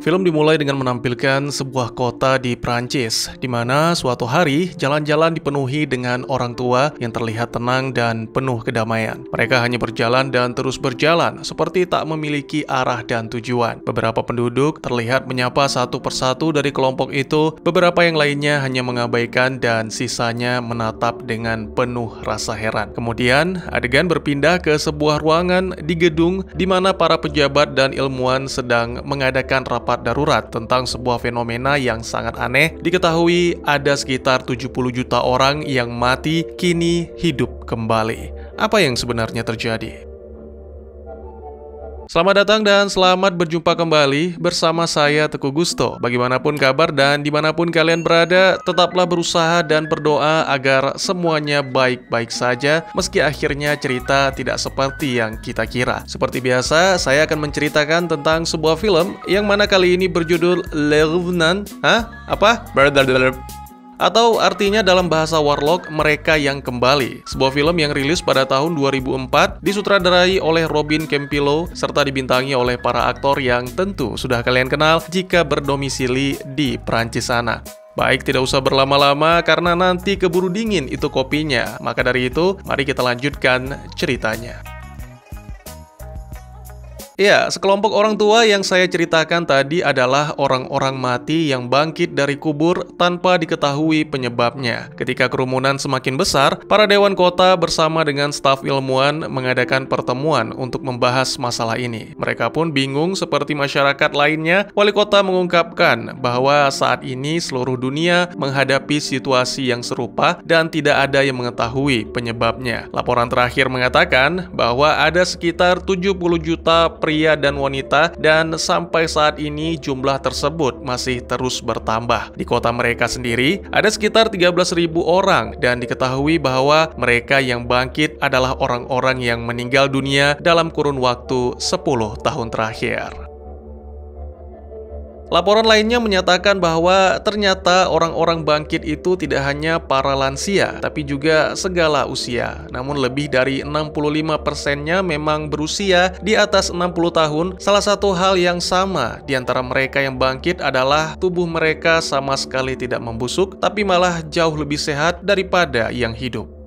Film dimulai dengan menampilkan sebuah kota di Prancis, di mana suatu hari jalan-jalan dipenuhi dengan orang tua yang terlihat tenang dan penuh kedamaian. Mereka hanya berjalan dan terus berjalan, seperti tak memiliki arah dan tujuan. Beberapa penduduk terlihat menyapa satu persatu dari kelompok itu, beberapa yang lainnya hanya mengabaikan dan sisanya menatap dengan penuh rasa heran. Kemudian, adegan berpindah ke sebuah ruangan di gedung di mana para pejabat dan ilmuwan sedang mengadakan rapat rapat darurat tentang sebuah fenomena yang sangat aneh, diketahui ada sekitar 70 juta orang yang mati kini hidup kembali. Apa yang sebenarnya terjadi? Selamat datang dan selamat berjumpa kembali bersama saya Teguh Gusto. Bagaimanapun kabar dan dimanapun kalian berada, tetaplah berusaha dan berdoa agar semuanya baik-baik saja meski akhirnya cerita tidak seperti yang kita kira. Seperti biasa, saya akan menceritakan tentang sebuah film yang mana kali ini berjudul Le Revenant. Hah? Apa? atau artinya dalam bahasa Warlock, mereka yang kembali. Sebuah film yang rilis pada tahun 2004 disutradarai oleh Robin Campillo serta dibintangi oleh para aktor yang tentu sudah kalian kenal jika berdomisili di Prancis sana. Baik, tidak usah berlama-lama karena nanti keburu dingin itu kopinya. Maka dari itu, mari kita lanjutkan ceritanya. Ya, sekelompok orang tua yang saya ceritakan tadi adalah orang-orang mati yang bangkit dari kubur tanpa diketahui penyebabnya. Ketika kerumunan semakin besar, para dewan kota bersama dengan staf ilmuwan mengadakan pertemuan untuk membahas masalah ini. Mereka pun bingung seperti masyarakat lainnya, wali kota mengungkapkan bahwa saat ini seluruh dunia menghadapi situasi yang serupa dan tidak ada yang mengetahui penyebabnya. Laporan terakhir mengatakan bahwa ada sekitar 70 juta per pria dan wanita dan sampai saat ini jumlah tersebut masih terus bertambah. Di kota mereka sendiri ada sekitar 13.000 orang dan diketahui bahwa mereka yang bangkit adalah orang-orang yang meninggal dunia dalam kurun waktu 10 tahun terakhir. Laporan lainnya menyatakan bahwa ternyata orang-orang bangkit itu tidak hanya para lansia, tapi juga segala usia. Namun lebih dari 65 persennya memang berusia di atas 60 tahun. Salah satu hal yang sama di antara mereka yang bangkit adalah tubuh mereka sama sekali tidak membusuk, tapi malah jauh lebih sehat daripada yang hidup.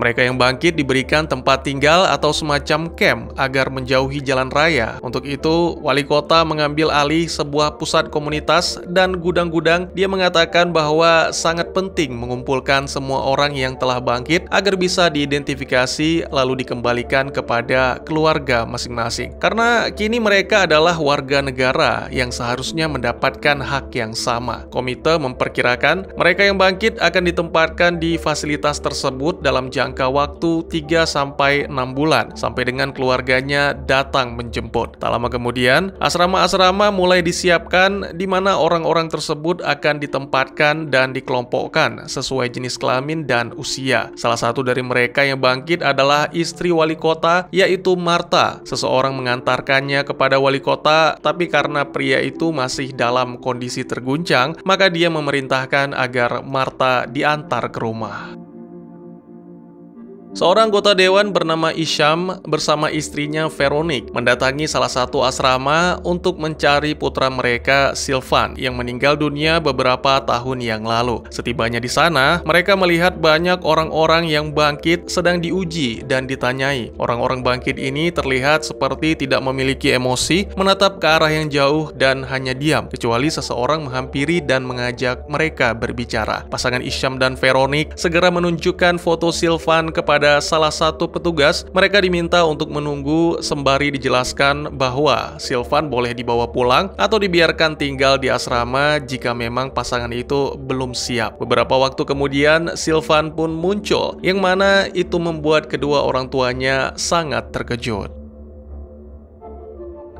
Mereka yang bangkit diberikan tempat tinggal atau semacam camp agar menjauhi jalan raya. Untuk itu, wali kota mengambil alih sebuah pusat komunitas dan gudang-gudang. Dia mengatakan bahwa sangat penting mengumpulkan semua orang yang telah bangkit agar bisa diidentifikasi lalu dikembalikan kepada keluarga masing-masing. Karena kini mereka adalah warga negara yang seharusnya mendapatkan hak yang sama. Komite memperkirakan mereka yang bangkit akan ditempatkan di fasilitas tersebut dalam jangka jangka waktu 3 sampai 6 bulan sampai dengan keluarganya datang menjemput. Tak lama kemudian, asrama-asrama mulai disiapkan di mana orang-orang tersebut akan ditempatkan dan dikelompokkan sesuai jenis kelamin dan usia. Salah satu dari mereka yang bangkit adalah istri wali kota yaitu Marta. Seseorang mengantarkannya kepada wali kota tapi karena pria itu masih dalam kondisi terguncang, maka dia memerintahkan agar Marta diantar ke rumah. Seorang anggota dewan bernama Isham bersama istrinya Veronik mendatangi salah satu asrama untuk mencari putra mereka Silvan yang meninggal dunia beberapa tahun yang lalu. Setibanya di sana, mereka melihat banyak orang-orang yang bangkit sedang diuji dan ditanyai. Orang-orang bangkit ini terlihat seperti tidak memiliki emosi, menatap ke arah yang jauh dan hanya diam kecuali seseorang menghampiri dan mengajak mereka berbicara. Pasangan Isham dan Veronik segera menunjukkan foto Silvan kepada kepada salah satu petugas, mereka diminta untuk menunggu sembari dijelaskan bahwa Silvan boleh dibawa pulang atau dibiarkan tinggal di asrama jika memang pasangan itu belum siap. Beberapa waktu kemudian, Silvan pun muncul, yang mana itu membuat kedua orang tuanya sangat terkejut.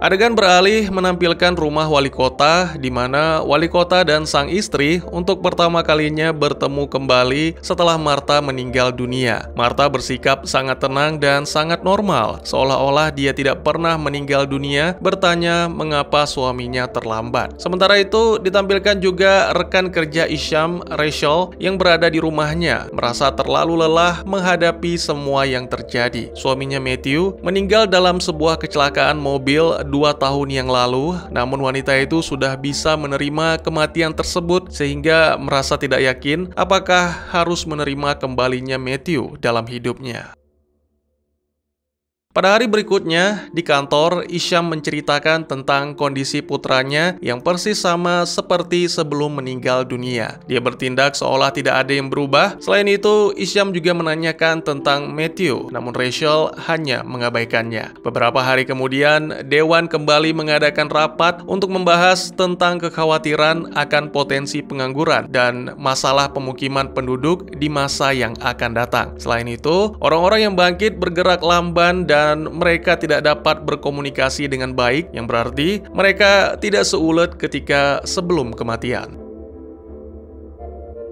Adegan beralih menampilkan rumah wali kota, di mana wali kota dan sang istri untuk pertama kalinya bertemu kembali setelah Marta meninggal dunia. Marta bersikap sangat tenang dan sangat normal, seolah-olah dia tidak pernah meninggal dunia, bertanya mengapa suaminya terlambat. Sementara itu, ditampilkan juga rekan kerja Isham, Rachel, yang berada di rumahnya, merasa terlalu lelah menghadapi semua yang terjadi. Suaminya Matthew meninggal dalam sebuah kecelakaan mobil dua tahun yang lalu, namun wanita itu sudah bisa menerima kematian tersebut sehingga merasa tidak yakin apakah harus menerima kembalinya Matthew dalam hidupnya. Pada hari berikutnya, di kantor, Isyam menceritakan tentang kondisi putranya yang persis sama seperti sebelum meninggal dunia. Dia bertindak seolah tidak ada yang berubah. Selain itu, Isyam juga menanyakan tentang Matthew, namun Rachel hanya mengabaikannya. Beberapa hari kemudian, Dewan kembali mengadakan rapat untuk membahas tentang kekhawatiran akan potensi pengangguran dan masalah pemukiman penduduk di masa yang akan datang. Selain itu, orang-orang yang bangkit bergerak lamban dan dan mereka tidak dapat berkomunikasi dengan baik, yang berarti mereka tidak seulet ketika sebelum kematian.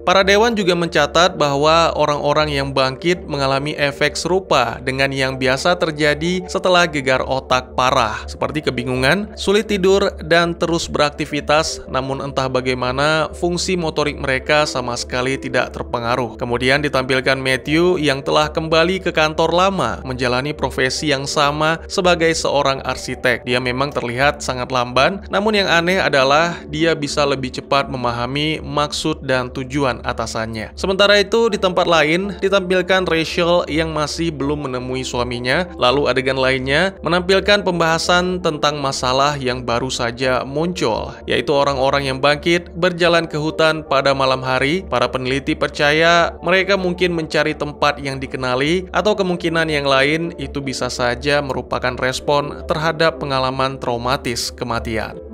Para dewan juga mencatat bahwa orang-orang yang bangkit mengalami efek serupa dengan yang biasa terjadi setelah gegar otak parah, seperti kebingungan, sulit tidur, dan terus beraktivitas, namun entah bagaimana fungsi motorik mereka sama sekali tidak terpengaruh. Kemudian ditampilkan Matthew yang telah kembali ke kantor lama menjalani profesi yang sama sebagai seorang arsitek. Dia memang terlihat sangat lamban, namun yang aneh adalah dia bisa lebih cepat memahami maksud dan tujuan atasannya. Sementara itu, di tempat lain ditampilkan Rachel yang masih belum menemui suaminya, lalu adegan lainnya menampilkan pembahasan tentang masalah yang baru saja muncul, yaitu orang-orang yang bangkit berjalan ke hutan pada malam hari. Para peneliti percaya mereka mungkin mencari tempat yang dikenali atau kemungkinan yang lain itu bisa saja merupakan respon terhadap pengalaman traumatis kematian.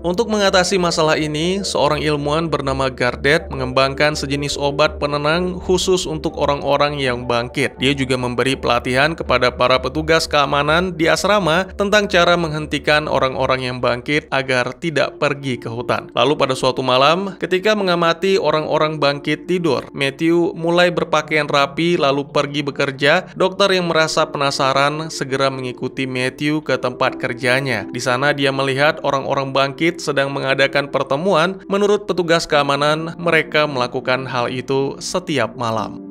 Untuk mengatasi masalah ini, seorang ilmuwan bernama Gardet mengembangkan sejenis obat penenang khusus untuk orang-orang yang bangkit. Dia juga memberi pelatihan kepada para petugas keamanan di asrama tentang cara menghentikan orang-orang yang bangkit agar tidak pergi ke hutan. Lalu pada suatu malam, ketika mengamati orang-orang bangkit tidur, Matthew mulai berpakaian rapi lalu pergi bekerja. Dokter yang merasa penasaran segera mengikuti Matthew ke tempat kerjanya. Di sana dia melihat orang-orang bangkit Madrid sedang mengadakan pertemuan, menurut petugas keamanan, mereka melakukan hal itu setiap malam.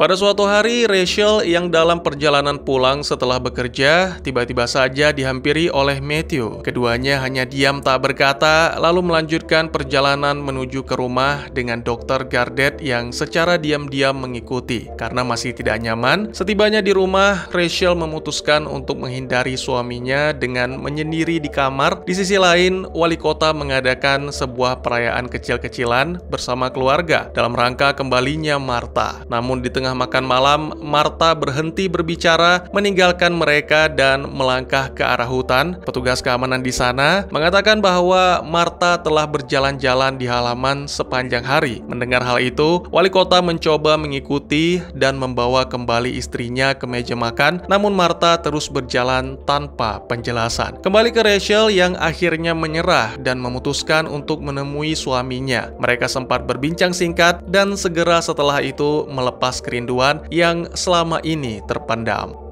Pada suatu hari, Rachel yang dalam perjalanan pulang setelah bekerja, tiba-tiba saja dihampiri oleh Matthew. Keduanya hanya diam tak berkata, lalu melanjutkan perjalanan menuju ke rumah dengan dokter Gardet yang secara diam-diam mengikuti. Karena masih tidak nyaman, setibanya di rumah, Rachel memutuskan untuk menghindari suaminya dengan menyendiri di kamar. Di sisi lain, wali kota mengadakan sebuah perayaan kecil-kecilan bersama keluarga dalam rangka kembalinya Martha. Namun di tengah tengah makan malam, Marta berhenti berbicara, meninggalkan mereka dan melangkah ke arah hutan. Petugas keamanan di sana mengatakan bahwa Marta telah berjalan-jalan di halaman sepanjang hari. Mendengar hal itu, wali kota mencoba mengikuti dan membawa kembali istrinya ke meja makan, namun Marta terus berjalan tanpa penjelasan. Kembali ke Rachel yang akhirnya menyerah dan memutuskan untuk menemui suaminya. Mereka sempat berbincang singkat dan segera setelah itu melepas keringat kerinduan yang selama ini terpendam.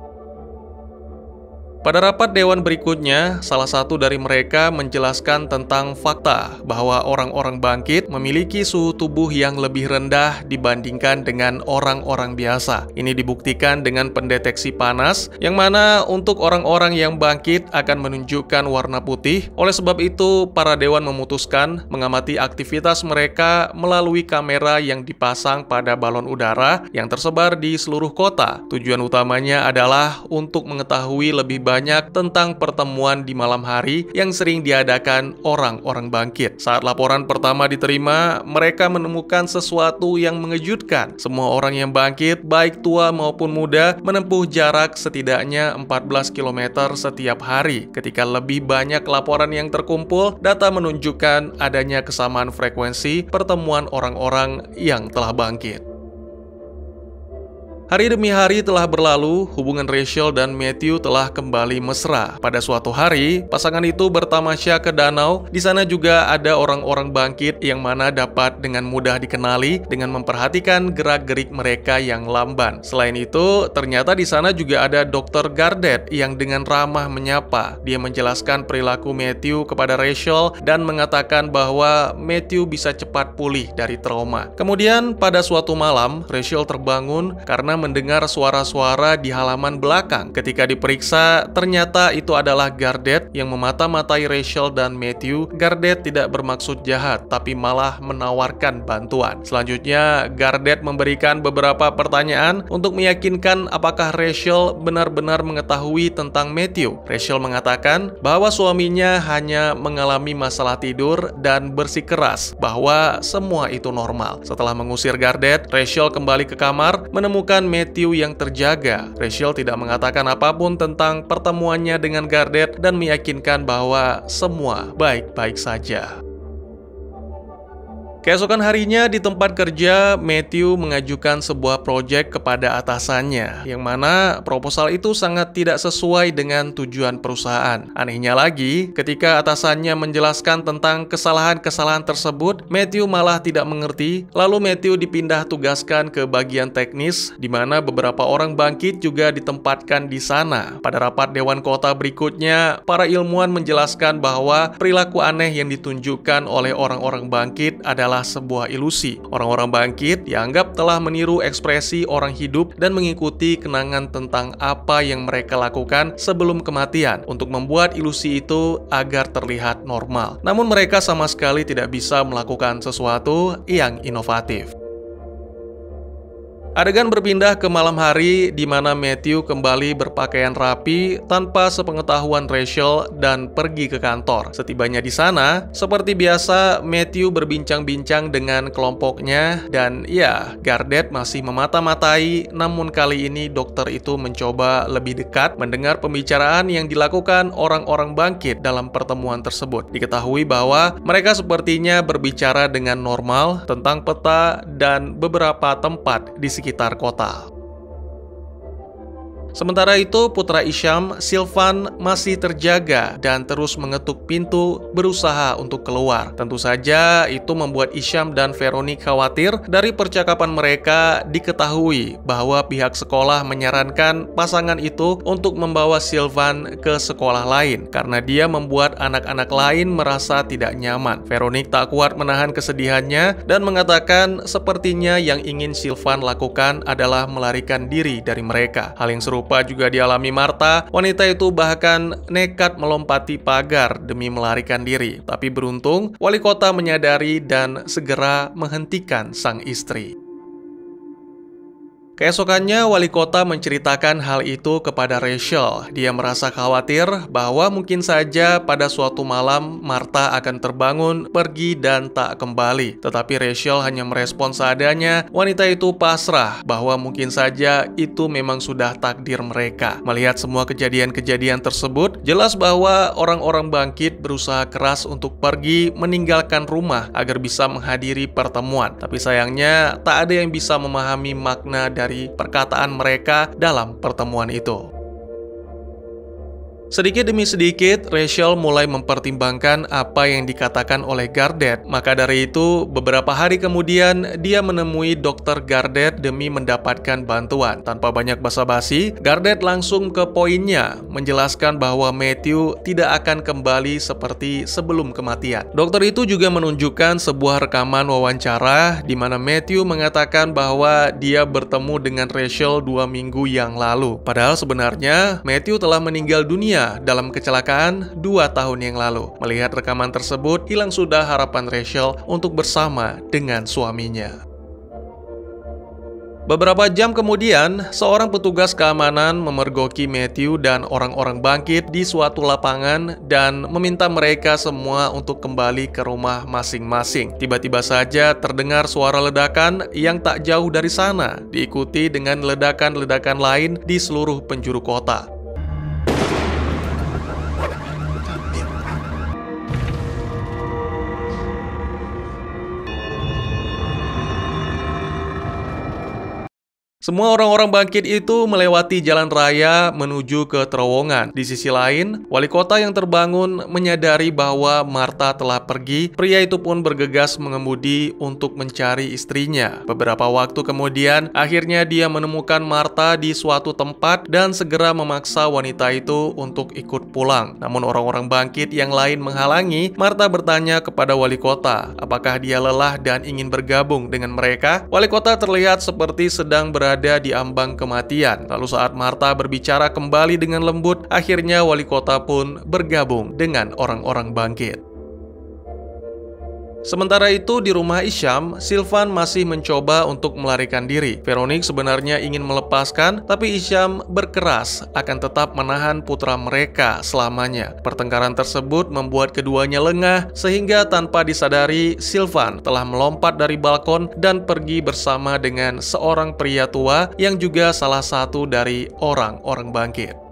Pada rapat dewan berikutnya, salah satu dari mereka menjelaskan tentang fakta bahwa orang-orang bangkit memiliki suhu tubuh yang lebih rendah dibandingkan dengan orang-orang biasa. Ini dibuktikan dengan pendeteksi panas, yang mana untuk orang-orang yang bangkit akan menunjukkan warna putih. Oleh sebab itu, para dewan memutuskan mengamati aktivitas mereka melalui kamera yang dipasang pada balon udara yang tersebar di seluruh kota. Tujuan utamanya adalah untuk mengetahui lebih banyak tentang pertemuan di malam hari yang sering diadakan orang-orang bangkit. Saat laporan pertama diterima, mereka menemukan sesuatu yang mengejutkan. Semua orang yang bangkit, baik tua maupun muda, menempuh jarak setidaknya 14 km setiap hari. Ketika lebih banyak laporan yang terkumpul, data menunjukkan adanya kesamaan frekuensi pertemuan orang-orang yang telah bangkit. Hari demi hari telah berlalu, hubungan Rachel dan Matthew telah kembali mesra. Pada suatu hari, pasangan itu bertamasya ke danau. Di sana juga ada orang-orang bangkit yang mana dapat dengan mudah dikenali dengan memperhatikan gerak-gerik mereka yang lamban. Selain itu, ternyata di sana juga ada Dr. Gardet yang dengan ramah menyapa. Dia menjelaskan perilaku Matthew kepada Rachel dan mengatakan bahwa Matthew bisa cepat pulih dari trauma. Kemudian pada suatu malam, Rachel terbangun karena mendengar suara-suara di halaman belakang. Ketika diperiksa, ternyata itu adalah Gardet yang memata-matai Rachel dan Matthew. Gardet tidak bermaksud jahat, tapi malah menawarkan bantuan. Selanjutnya, Gardet memberikan beberapa pertanyaan untuk meyakinkan apakah Rachel benar-benar mengetahui tentang Matthew. Rachel mengatakan bahwa suaminya hanya mengalami masalah tidur dan bersikeras bahwa semua itu normal. Setelah mengusir Gardet, Rachel kembali ke kamar menemukan Matthew yang terjaga. Rachel tidak mengatakan apapun tentang pertemuannya dengan Gardet dan meyakinkan bahwa semua baik-baik saja. Keesokan harinya di tempat kerja, Matthew mengajukan sebuah proyek kepada atasannya, yang mana proposal itu sangat tidak sesuai dengan tujuan perusahaan. Anehnya lagi, ketika atasannya menjelaskan tentang kesalahan-kesalahan tersebut, Matthew malah tidak mengerti, lalu Matthew dipindah tugaskan ke bagian teknis, di mana beberapa orang bangkit juga ditempatkan di sana. Pada rapat Dewan Kota berikutnya, para ilmuwan menjelaskan bahwa perilaku aneh yang ditunjukkan oleh orang-orang bangkit adalah hanyalah sebuah ilusi. Orang-orang bangkit dianggap telah meniru ekspresi orang hidup dan mengikuti kenangan tentang apa yang mereka lakukan sebelum kematian untuk membuat ilusi itu agar terlihat normal. Namun mereka sama sekali tidak bisa melakukan sesuatu yang inovatif. Adegan berpindah ke malam hari di mana Matthew kembali berpakaian rapi tanpa sepengetahuan Rachel dan pergi ke kantor. Setibanya di sana, seperti biasa Matthew berbincang-bincang dengan kelompoknya dan ya, Gardet masih memata-matai namun kali ini dokter itu mencoba lebih dekat mendengar pembicaraan yang dilakukan orang-orang bangkit dalam pertemuan tersebut. Diketahui bahwa mereka sepertinya berbicara dengan normal tentang peta dan beberapa tempat di sekitar sekitar kota. Sementara itu, putra Isyam, Silvan masih terjaga dan terus mengetuk pintu berusaha untuk keluar. Tentu saja itu membuat Isyam dan Veronique khawatir dari percakapan mereka diketahui bahwa pihak sekolah menyarankan pasangan itu untuk membawa Silvan ke sekolah lain karena dia membuat anak-anak lain merasa tidak nyaman. Veronique tak kuat menahan kesedihannya dan mengatakan sepertinya yang ingin Silvan lakukan adalah melarikan diri dari mereka. Hal yang serupa serupa juga dialami Marta, wanita itu bahkan nekat melompati pagar demi melarikan diri. Tapi beruntung, wali kota menyadari dan segera menghentikan sang istri. Keesokannya, wali kota menceritakan hal itu kepada Rachel. Dia merasa khawatir bahwa mungkin saja pada suatu malam Martha akan terbangun, pergi, dan tak kembali. Tetapi Rachel hanya merespon seadanya, wanita itu pasrah bahwa mungkin saja itu memang sudah takdir mereka. Melihat semua kejadian-kejadian tersebut, jelas bahwa orang-orang bangkit berusaha keras untuk pergi meninggalkan rumah agar bisa menghadiri pertemuan. Tapi sayangnya, tak ada yang bisa memahami makna dari dari perkataan mereka dalam pertemuan itu. Sedikit demi sedikit, Rachel mulai mempertimbangkan apa yang dikatakan oleh Gardet. Maka dari itu, beberapa hari kemudian, dia menemui dokter Gardet demi mendapatkan bantuan. Tanpa banyak basa-basi, Gardet langsung ke poinnya, menjelaskan bahwa Matthew tidak akan kembali seperti sebelum kematian. Dokter itu juga menunjukkan sebuah rekaman wawancara di mana Matthew mengatakan bahwa dia bertemu dengan Rachel dua minggu yang lalu. Padahal sebenarnya, Matthew telah meninggal dunia dunia dalam kecelakaan dua tahun yang lalu. Melihat rekaman tersebut, hilang sudah harapan Rachel untuk bersama dengan suaminya. Beberapa jam kemudian, seorang petugas keamanan memergoki Matthew dan orang-orang bangkit di suatu lapangan dan meminta mereka semua untuk kembali ke rumah masing-masing. Tiba-tiba saja terdengar suara ledakan yang tak jauh dari sana, diikuti dengan ledakan-ledakan lain di seluruh penjuru kota. Semua orang-orang bangkit itu melewati jalan raya menuju ke terowongan. Di sisi lain, wali kota yang terbangun menyadari bahwa Marta telah pergi. Pria itu pun bergegas mengemudi untuk mencari istrinya. Beberapa waktu kemudian, akhirnya dia menemukan Marta di suatu tempat dan segera memaksa wanita itu untuk ikut pulang. Namun orang-orang bangkit yang lain menghalangi, Marta bertanya kepada wali kota apakah dia lelah dan ingin bergabung dengan mereka. Wali kota terlihat seperti sedang berada berada di ambang kematian. Lalu saat Marta berbicara kembali dengan lembut, akhirnya wali kota pun bergabung dengan orang-orang bangkit. Sementara itu, di rumah Isyam, Silvan masih mencoba untuk melarikan diri. Veronik sebenarnya ingin melepaskan, tapi Isyam berkeras akan tetap menahan putra mereka selamanya. Pertengkaran tersebut membuat keduanya lengah, sehingga tanpa disadari, Silvan telah melompat dari balkon dan pergi bersama dengan seorang pria tua yang juga salah satu dari orang-orang bangkit.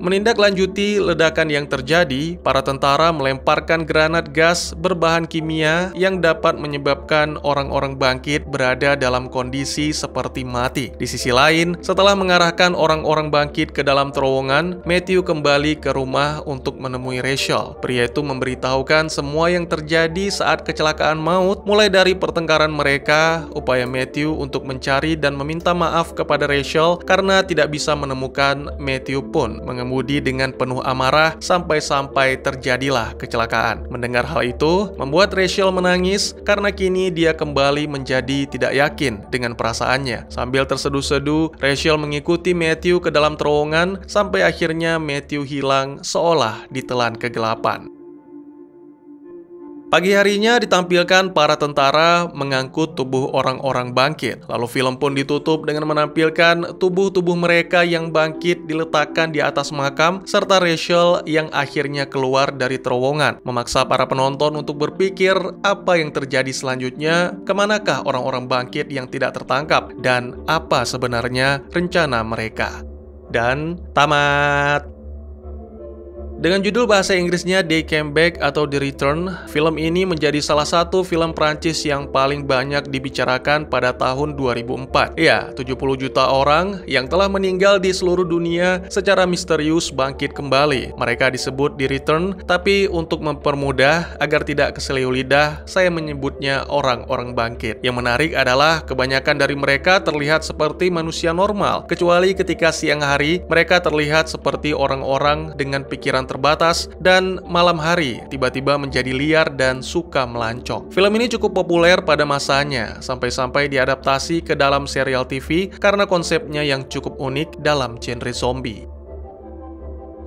Menindaklanjuti ledakan yang terjadi, para tentara melemparkan granat gas berbahan kimia yang dapat menyebabkan orang-orang bangkit berada dalam kondisi seperti mati. Di sisi lain, setelah mengarahkan orang-orang bangkit ke dalam terowongan, Matthew kembali ke rumah untuk menemui Rachel. Pria itu memberitahukan semua yang terjadi saat kecelakaan maut, mulai dari pertengkaran mereka, upaya Matthew untuk mencari dan meminta maaf kepada Rachel karena tidak bisa menemukan Matthew pun mengemukakan pengemudi dengan penuh amarah sampai-sampai terjadilah kecelakaan. Mendengar hal itu, membuat Rachel menangis karena kini dia kembali menjadi tidak yakin dengan perasaannya. Sambil terseduh-seduh, Rachel mengikuti Matthew ke dalam terowongan sampai akhirnya Matthew hilang seolah ditelan kegelapan. Pagi harinya ditampilkan para tentara mengangkut tubuh orang-orang bangkit. Lalu film pun ditutup dengan menampilkan tubuh-tubuh mereka yang bangkit diletakkan di atas makam serta Rachel yang akhirnya keluar dari terowongan, memaksa para penonton untuk berpikir apa yang terjadi selanjutnya, kemanakah orang-orang bangkit yang tidak tertangkap dan apa sebenarnya rencana mereka. Dan tamat. Dengan judul bahasa Inggrisnya They Came Back atau The Return, film ini menjadi salah satu film Prancis yang paling banyak dibicarakan pada tahun 2004. Ya, 70 juta orang yang telah meninggal di seluruh dunia secara misterius bangkit kembali. Mereka disebut The Return, tapi untuk mempermudah agar tidak keseliu lidah, saya menyebutnya orang-orang bangkit. Yang menarik adalah kebanyakan dari mereka terlihat seperti manusia normal, kecuali ketika siang hari mereka terlihat seperti orang-orang dengan pikiran terbatas dan malam hari tiba-tiba menjadi liar dan suka melancong. Film ini cukup populer pada masanya, sampai-sampai diadaptasi ke dalam serial TV karena konsepnya yang cukup unik dalam genre zombie.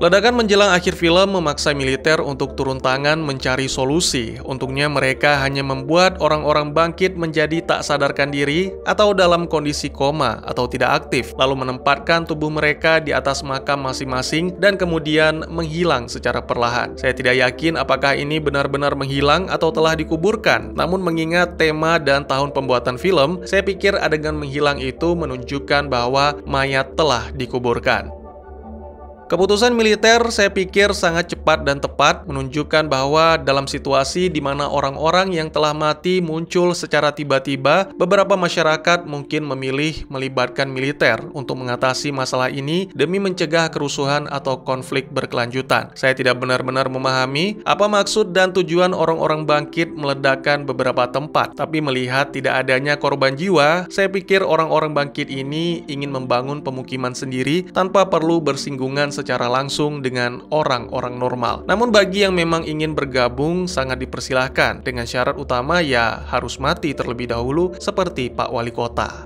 Ledakan menjelang akhir film memaksa militer untuk turun tangan mencari solusi. Untungnya mereka hanya membuat orang-orang bangkit menjadi tak sadarkan diri atau dalam kondisi koma atau tidak aktif, lalu menempatkan tubuh mereka di atas makam masing-masing dan kemudian menghilang secara perlahan. Saya tidak yakin apakah ini benar-benar menghilang atau telah dikuburkan. Namun mengingat tema dan tahun pembuatan film, saya pikir adegan menghilang itu menunjukkan bahwa mayat telah dikuburkan. Keputusan militer saya pikir sangat cepat dan tepat menunjukkan bahwa dalam situasi di mana orang-orang yang telah mati muncul secara tiba-tiba, beberapa masyarakat mungkin memilih melibatkan militer untuk mengatasi masalah ini demi mencegah kerusuhan atau konflik berkelanjutan. Saya tidak benar-benar memahami apa maksud dan tujuan orang-orang bangkit meledakkan beberapa tempat, tapi melihat tidak adanya korban jiwa, saya pikir orang-orang bangkit ini ingin membangun pemukiman sendiri tanpa perlu bersinggungan secara secara langsung dengan orang-orang normal. Namun bagi yang memang ingin bergabung sangat dipersilahkan dengan syarat utama ya harus mati terlebih dahulu seperti Pak Wali Kota.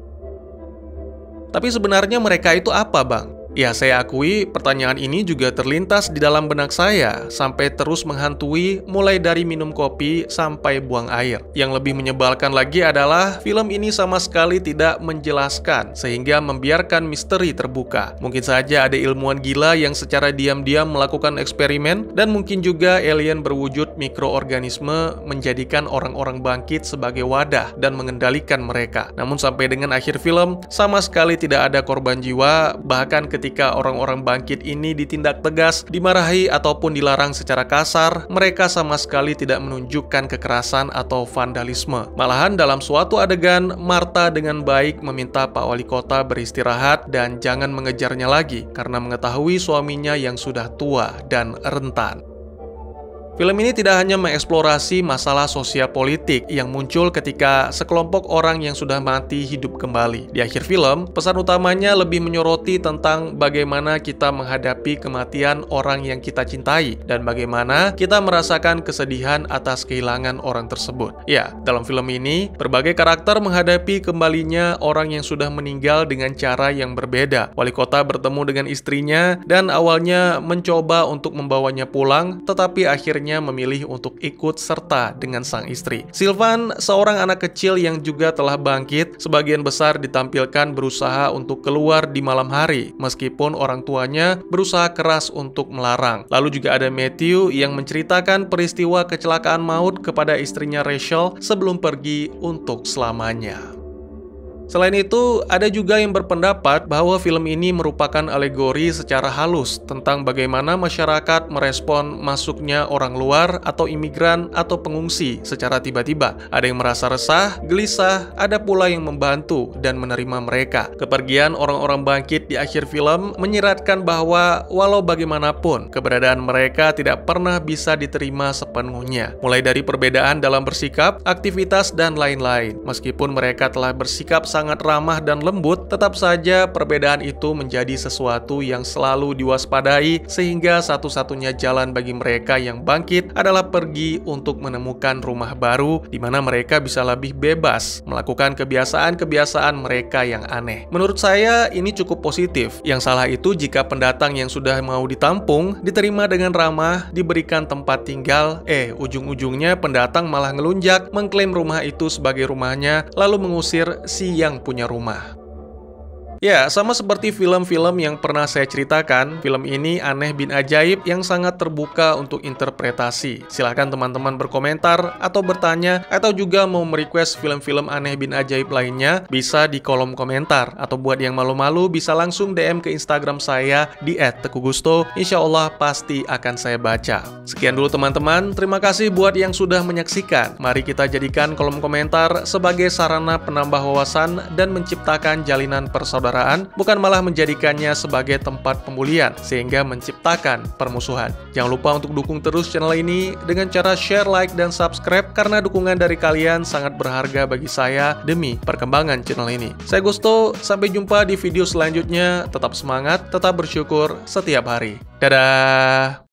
Tapi sebenarnya mereka itu apa bang? Ya, saya akui pertanyaan ini juga terlintas di dalam benak saya sampai terus menghantui mulai dari minum kopi sampai buang air. Yang lebih menyebalkan lagi adalah film ini sama sekali tidak menjelaskan sehingga membiarkan misteri terbuka. Mungkin saja ada ilmuwan gila yang secara diam-diam melakukan eksperimen dan mungkin juga alien berwujud mikroorganisme menjadikan orang-orang bangkit sebagai wadah dan mengendalikan mereka. Namun sampai dengan akhir film sama sekali tidak ada korban jiwa bahkan ketika ketika orang-orang bangkit ini ditindak tegas, dimarahi ataupun dilarang secara kasar, mereka sama sekali tidak menunjukkan kekerasan atau vandalisme. Malahan dalam suatu adegan, Marta dengan baik meminta Pak Wali Kota beristirahat dan jangan mengejarnya lagi karena mengetahui suaminya yang sudah tua dan rentan. Film ini tidak hanya mengeksplorasi masalah sosial politik yang muncul ketika sekelompok orang yang sudah mati hidup kembali. Di akhir film, pesan utamanya lebih menyoroti tentang bagaimana kita menghadapi kematian orang yang kita cintai dan bagaimana kita merasakan kesedihan atas kehilangan orang tersebut. Ya, dalam film ini, berbagai karakter menghadapi kembalinya orang yang sudah meninggal dengan cara yang berbeda. Wali kota bertemu dengan istrinya dan awalnya mencoba untuk membawanya pulang, tetapi akhirnya akhirnya memilih untuk ikut serta dengan sang istri. Silvan, seorang anak kecil yang juga telah bangkit, sebagian besar ditampilkan berusaha untuk keluar di malam hari, meskipun orang tuanya berusaha keras untuk melarang. Lalu juga ada Matthew yang menceritakan peristiwa kecelakaan maut kepada istrinya Rachel sebelum pergi untuk selamanya. Selain itu, ada juga yang berpendapat bahwa film ini merupakan alegori secara halus tentang bagaimana masyarakat merespon masuknya orang luar atau imigran atau pengungsi secara tiba-tiba. Ada yang merasa resah, gelisah, ada pula yang membantu dan menerima mereka. Kepergian orang-orang bangkit di akhir film menyiratkan bahwa walau bagaimanapun, keberadaan mereka tidak pernah bisa diterima sepenuhnya. Mulai dari perbedaan dalam bersikap, aktivitas, dan lain-lain. Meskipun mereka telah bersikap sangat ramah dan lembut, tetap saja perbedaan itu menjadi sesuatu yang selalu diwaspadai sehingga satu-satunya jalan bagi mereka yang bangkit adalah pergi untuk menemukan rumah baru di mana mereka bisa lebih bebas melakukan kebiasaan-kebiasaan mereka yang aneh. Menurut saya ini cukup positif. Yang salah itu jika pendatang yang sudah mau ditampung diterima dengan ramah, diberikan tempat tinggal, eh ujung-ujungnya pendatang malah ngelunjak mengklaim rumah itu sebagai rumahnya lalu mengusir si yang yang punya rumah. Ya, sama seperti film-film yang pernah saya ceritakan, film ini aneh bin ajaib yang sangat terbuka untuk interpretasi. Silahkan teman-teman berkomentar atau bertanya atau juga mau merequest film-film aneh bin ajaib lainnya bisa di kolom komentar. Atau buat yang malu-malu bisa langsung DM ke Instagram saya di @tekugusto. Insya Allah pasti akan saya baca. Sekian dulu teman-teman, terima kasih buat yang sudah menyaksikan. Mari kita jadikan kolom komentar sebagai sarana penambah wawasan dan menciptakan jalinan persaudaraan persaudaraan, bukan malah menjadikannya sebagai tempat pemulihan, sehingga menciptakan permusuhan. Jangan lupa untuk dukung terus channel ini dengan cara share, like, dan subscribe, karena dukungan dari kalian sangat berharga bagi saya demi perkembangan channel ini. Saya Gusto, sampai jumpa di video selanjutnya. Tetap semangat, tetap bersyukur setiap hari. Dadah!